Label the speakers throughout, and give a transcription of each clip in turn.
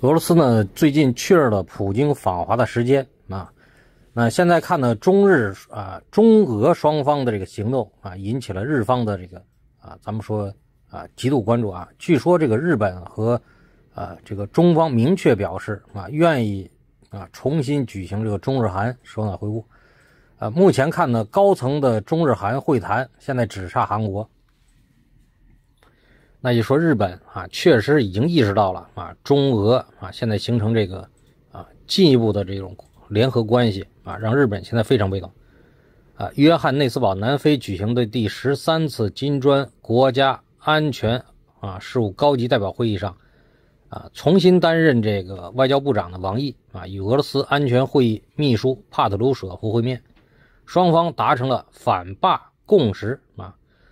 Speaker 1: 俄罗斯呢，最近确认了普京访华的时间啊。那现在看呢，中日啊、中俄双方的这个行动啊，引起了日方的这个啊，咱们说啊，极度关注啊。据说这个日本和啊这个中方明确表示啊，愿意啊重新举行这个中日韩首脑会晤。呃，目前看呢，高层的中日韩会谈现在只差韩国。那就说日本啊，确实已经意识到了啊，中俄啊现在形成这个啊进一步的这种联合关系啊，让日本现在非常被动。啊，约翰内斯堡南非举行的第十三次金砖国家安全啊事务高级代表会议上，啊，重新担任这个外交部长的王毅啊，与俄罗斯安全会议秘书帕特鲁舍夫会面，双方达成了反霸共识。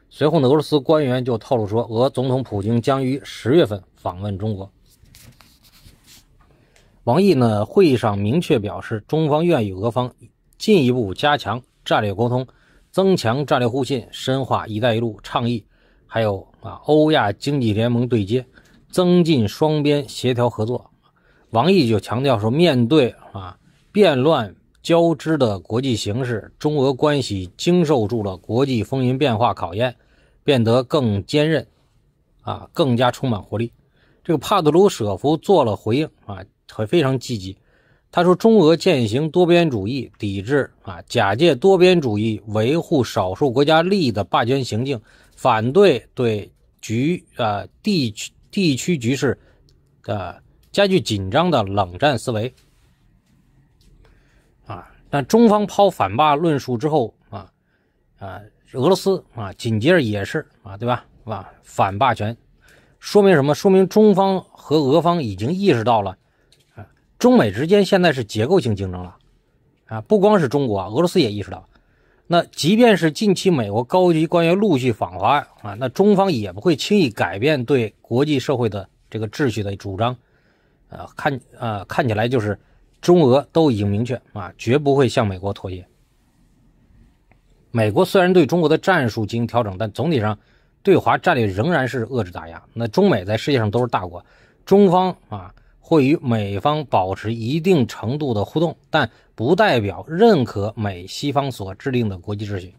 Speaker 1: 随后呢，俄罗斯官员就透露说，俄总统普京将于十月份访问中国。王毅呢，会议上明确表示，中方愿与俄方进一步加强战略沟通，增强战略互信，深化“一带一路”倡议，还有啊，欧亚经济联盟对接，增进双边协调合作。王毅就强调说，面对啊变乱。交织的国际形势，中俄关系经受住了国际风云变化考验，变得更坚韧，啊，更加充满活力。这个帕德卢舍夫做了回应，啊，非常积极。他说，中俄践行多边主义，抵制啊，假借多边主义维护少数国家利益的霸权行径，反对对局啊地区地区局势的加剧紧张的冷战思维。但中方抛反霸论述之后啊，啊，俄罗斯啊，紧接着也是啊，对吧？啊，反霸权，说明什么？说明中方和俄方已经意识到了，啊，中美之间现在是结构性竞争了，啊，不光是中国啊，俄罗斯也意识到。那即便是近期美国高级官员陆续访华啊，那中方也不会轻易改变对国际社会的这个秩序的主张，啊，看啊，看起来就是。中俄都已经明确啊，绝不会向美国妥协。美国虽然对中国的战术进行调整，但总体上对华战略仍然是遏制打压。那中美在世界上都是大国，中方啊会与美方保持一定程度的互动，但不代表认可美西方所制定的国际秩序，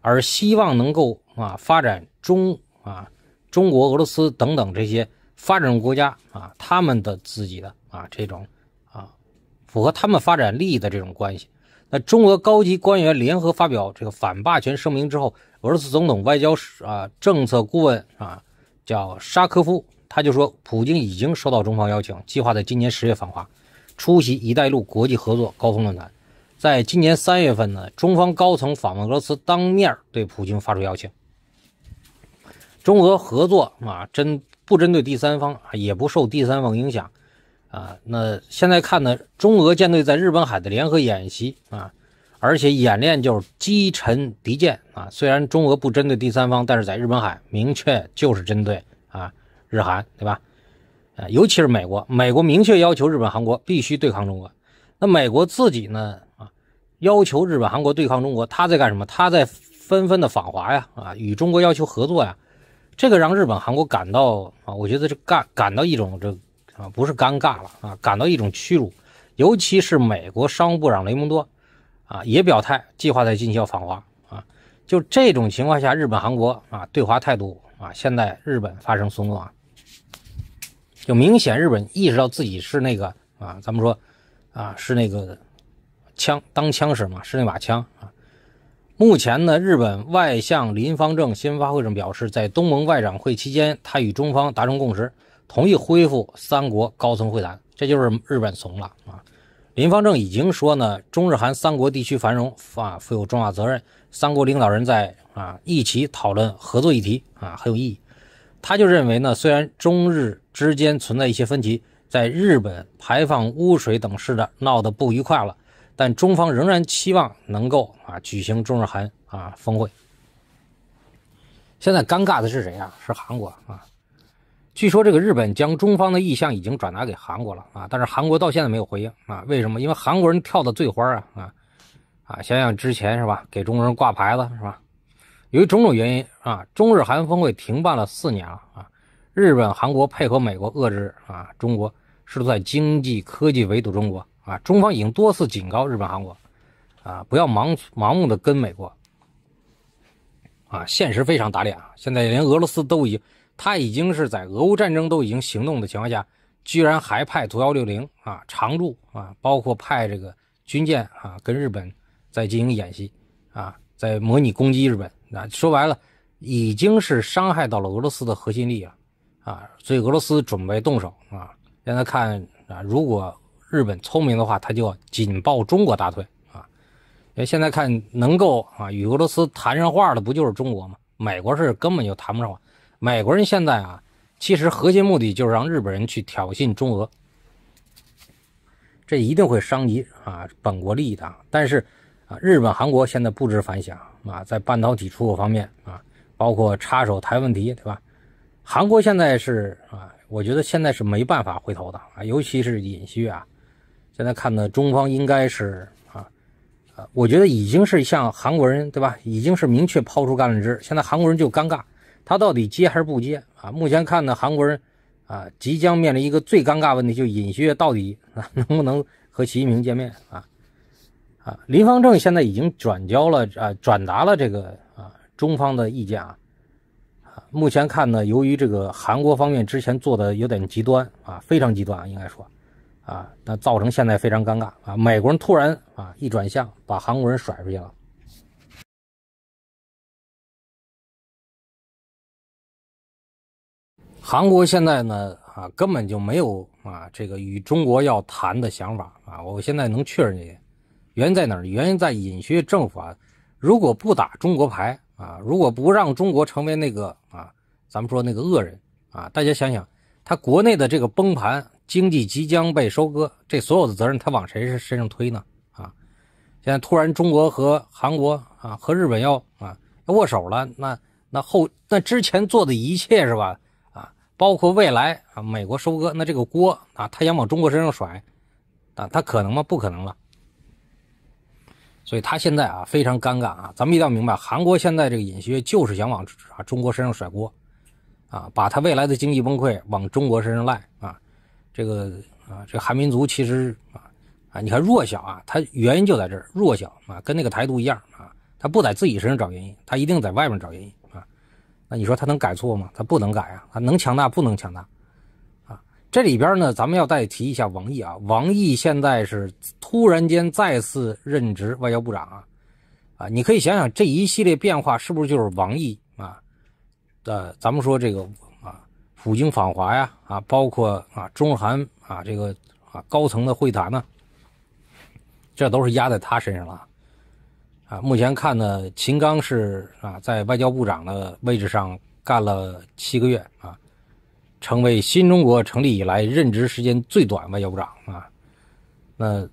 Speaker 1: 而希望能够啊发展中啊中国、俄罗斯等等这些发展中国家啊他们的自己的啊这种。符合他们发展利益的这种关系。那中俄高级官员联合发表这个反霸权声明之后，俄罗斯总统外交啊政策顾问啊叫沙科夫，他就说，普京已经收到中方邀请，计划在今年十月访华，出席“一带一路”国际合作高峰论坛。在今年三月份呢，中方高层访问俄罗斯，当面对普京发出邀请。中俄合作啊，针不针对第三方，也不受第三方影响。啊，那现在看呢，中俄舰队在日本海的联合演习啊，而且演练就是击沉敌舰啊。虽然中俄不针对第三方，但是在日本海明确就是针对啊日韩，对吧？啊，尤其是美国，美国明确要求日本韩国必须对抗中国。那美国自己呢？啊，要求日本韩国对抗中国，他在干什么？他在纷纷的访华呀，啊，与中国要求合作呀。这个让日本韩国感到啊，我觉得是感感到一种这。啊，不是尴尬了啊，感到一种屈辱，尤其是美国商务部长雷蒙多，啊，也表态计划在近期要访华啊。就这种情况下，日本、韩国啊，对华态度啊，现在日本发生松动啊，就明显日本意识到自己是那个啊，咱们说啊，是那个枪当枪使嘛，是那把枪啊。目前呢，日本外相林芳正新闻发布会上表示，在东盟外长会期间，他与中方达成共识。同意恢复三国高层会谈，这就是日本怂了啊！林方正已经说呢，中日韩三国地区繁荣啊负有重要责任，三国领导人在啊一起讨论合作议题啊很有意义。他就认为呢，虽然中日之间存在一些分歧，在日本排放污水等事的闹得不愉快了，但中方仍然期望能够啊举行中日韩啊峰会。现在尴尬的是谁啊？是韩国啊！据说这个日本将中方的意向已经转达给韩国了啊，但是韩国到现在没有回应啊，为什么？因为韩国人跳的最花啊啊啊！想想之前是吧，给中国人挂牌子是吧？由于种种原因啊，中日韩峰会停办了四年了啊，日本、韩国配合美国遏制啊中国，试图在经济、科技围堵中国啊，中方已经多次警告日本、韩国啊，不要盲盲目的跟美国啊，现实非常打脸啊，现在连俄罗斯都已经。他已经是在俄乌战争都已经行动的情况下，居然还派图幺六零啊常驻啊，包括派这个军舰啊跟日本在进行演习啊，在模拟攻击日本啊。说白了，已经是伤害到了俄罗斯的核心利益了。啊，所以俄罗斯准备动手啊。现在看啊，如果日本聪明的话，他就要紧抱中国大腿啊，因为现在看能够啊与俄罗斯谈上话的不就是中国吗？美国是根本就谈不上话。美国人现在啊，其实核心目的就是让日本人去挑衅中俄，这一定会伤及啊本国利益的。但是啊，日本、韩国现在不知反响啊，在半导体出口方面啊，包括插手台问题，对吧？韩国现在是啊，我觉得现在是没办法回头的啊，尤其是尹锡悦啊，现在看呢，中方应该是啊啊，我觉得已经是向韩国人对吧，已经是明确抛出橄榄枝。现在韩国人就尴尬。他到底接还是不接啊？目前看呢，韩国人啊即将面临一个最尴尬问题，就尹锡悦到底啊 能不能和习近平见面啊？啊，林方正现在已经转交了啊，转达了这个啊中方的意见啊。啊，目前看呢，由于这个韩国方面之前做的有点极端啊，非常极端啊，应该说，啊，那造成现在非常尴尬啊。美国人突然啊一转向，把韩国人甩出去了。韩国现在呢啊，根本就没有啊这个与中国要谈的想法啊。我现在能确认，原因在哪儿？原因在尹学政府啊。如果不打中国牌啊，如果不让中国成为那个啊，咱们说那个恶人啊，大家想想，他国内的这个崩盘，经济即将被收割，这所有的责任他往谁身上推呢？啊，现在突然中国和韩国啊和日本要啊握手了，那那后那之前做的一切是吧？包括未来啊，美国收割那这个锅啊，他想往中国身上甩啊，他可能吗？不可能了。所以他现在啊非常尴尬啊，咱们一定要明白，韩国现在这个隐悦就是想往啊中国身上甩锅啊，把他未来的经济崩溃往中国身上赖啊。这个啊，这个、韩民族其实啊啊，你看弱小啊，他原因就在这儿，弱小啊，跟那个台独一样啊，他不在自己身上找原因，他一定在外面找原因。那你说他能改错吗？他不能改啊，他能强大不能强大啊！这里边呢，咱们要再提一下王毅啊，王毅现在是突然间再次任职外交部长啊啊！你可以想想这一系列变化是不是就是王毅啊的？咱们说这个啊，普京访华呀啊，包括啊中韩啊这个啊高层的会谈呢，这都是压在他身上了。啊，目前看呢，秦刚是啊，在外交部长的位置上干了七个月啊，成为新中国成立以来任职时间最短外交部长啊。那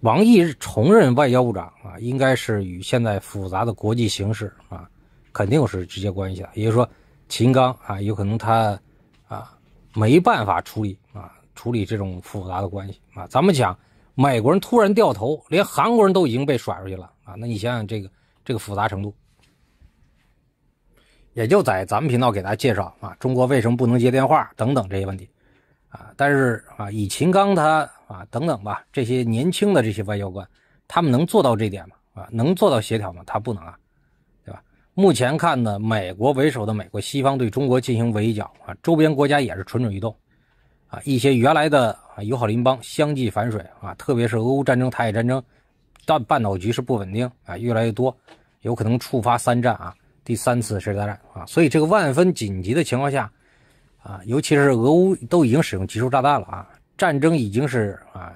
Speaker 1: 王毅重任外交部长啊，应该是与现在复杂的国际形势啊，肯定是直接关系的。也就是说，秦刚啊，有可能他啊没办法处理啊处理这种复杂的关系啊。咱们讲，美国人突然掉头，连韩国人都已经被甩出去了。啊，那你想想这个这个复杂程度，也就在咱们频道给大家介绍啊，中国为什么不能接电话等等这些问题，啊，但是啊，以秦刚他啊等等吧，这些年轻的这些外交官，他们能做到这点吗？啊，能做到协调吗？他不能啊，对吧？目前看呢，美国为首的美国西方对中国进行围剿啊，周边国家也是蠢蠢欲动啊，一些原来的啊友好邻邦相继反水啊，特别是俄乌战争、台海战争。但半岛局势不稳定啊，越来越多，有可能触发三战啊，第三次世界大战啊，所以这个万分紧急的情况下啊，尤其是俄乌都已经使用集束炸弹了啊，战争已经是啊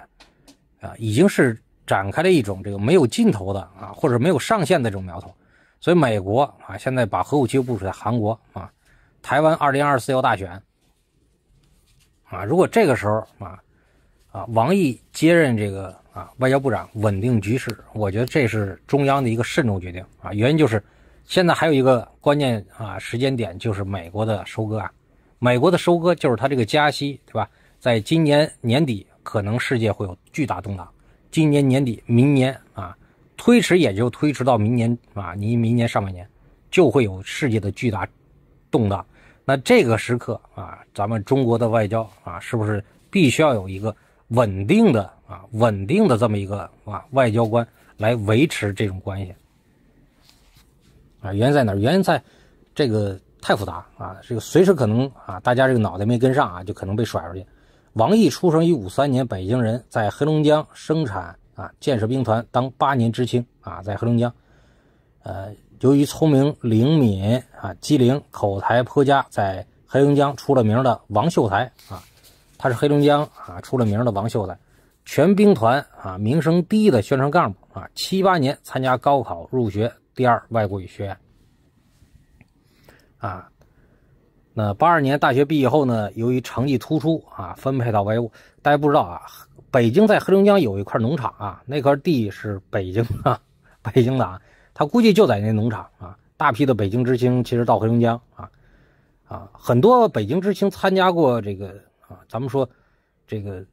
Speaker 1: 啊，已经是展开了一种这个没有尽头的啊，或者没有上限的这种苗头，所以美国啊现在把核武器部署在韩国啊，台湾二零二四要大选啊，如果这个时候啊。啊，王毅接任这个啊外交部长，稳定局势，我觉得这是中央的一个慎重决定啊。原因就是，现在还有一个关键啊时间点，就是美国的收割啊，美国的收割就是他这个加息，对吧？在今年年底，可能世界会有巨大动荡。今年年底，明年啊，推迟也就推迟到明年啊，你明年上半年，就会有世界的巨大动荡。那这个时刻啊，咱们中国的外交啊，是不是必须要有一个？稳定的啊，稳定的这么一个啊外交官来维持这种关系啊，原因在哪？原因在这个太复杂啊，这个随时可能啊，大家这个脑袋没跟上啊，就可能被甩出去。王毅出生于五三年，北京人，在黑龙江生产啊建设兵团当八年知青啊，在黑龙江，呃，由于聪明灵敏啊，机灵口才颇佳，在黑龙江出了名的王秀才啊。他是黑龙江啊出了名的王秀才，全兵团啊名声第一的宣传干部啊。七八年参加高考入学第二外国语学院啊。那八二年大学毕业后呢，由于成绩突出啊，分配到外务。大家不知道啊，北京在黑龙江有一块农场啊，那块地是北京啊，北京的啊。他估计就在那农场啊。大批的北京知青其实到黑龙江啊啊，很多北京知青参加过这个。啊，咱们说，这个，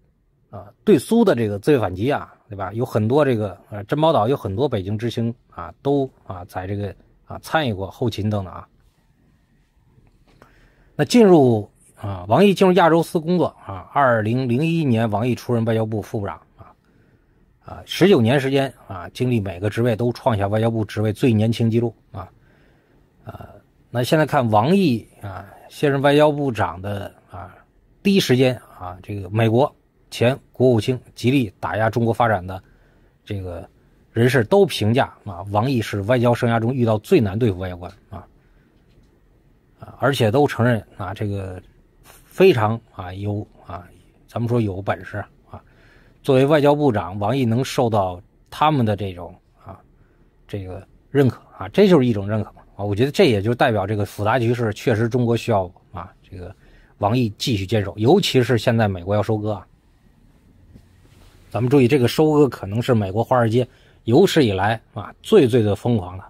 Speaker 1: 啊，对苏的这个自卫反击啊，对吧？有很多这个，呃，珍宝岛有很多北京知青啊，都啊在这个啊参与过后勤等等啊。那进入啊，王毅进入亚洲司工作啊，二零零一年王毅出任外交部副部长啊，啊，十九年时间啊，经历每个职位都创下外交部职位最年轻记录啊，啊，那现在看王毅啊，现任外交部长的啊。第一时间啊，这个美国前国务卿极力打压中国发展的这个人士都评价啊，王毅是外交生涯中遇到最难对付外交官啊啊，而且都承认啊，这个非常啊有啊，咱们说有本事啊，作为外交部长王毅能受到他们的这种啊这个认可啊，这就是一种认可嘛啊，我觉得这也就代表这个复杂局势确实中国需要啊这个。王毅继续坚守，尤其是现在美国要收割啊！咱们注意，这个收割可能是美国华尔街有史以来啊最最的疯狂了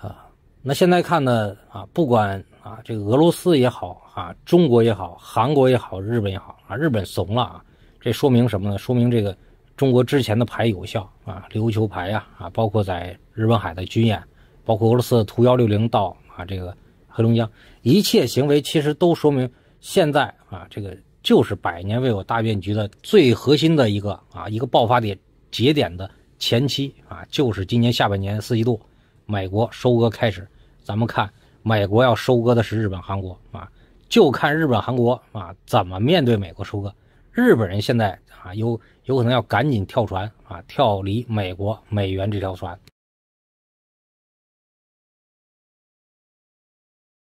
Speaker 1: 啊！那现在看呢啊，不管啊这个俄罗斯也好啊，中国也好，韩国也好，日本也好啊，日本怂了啊！这说明什么呢？说明这个中国之前的牌有效啊，琉球牌呀啊，包括在日本海的军演，包括俄罗斯图幺六零到啊这个黑龙江。一切行为其实都说明，现在啊，这个就是百年未有大变局的最核心的一个啊一个爆发点节点的前期啊，就是今年下半年四季度，美国收割开始。咱们看美国要收割的是日本、韩国啊，就看日本、韩国啊怎么面对美国收割。日本人现在啊有有可能要赶紧跳船啊，跳离美国美元这条船。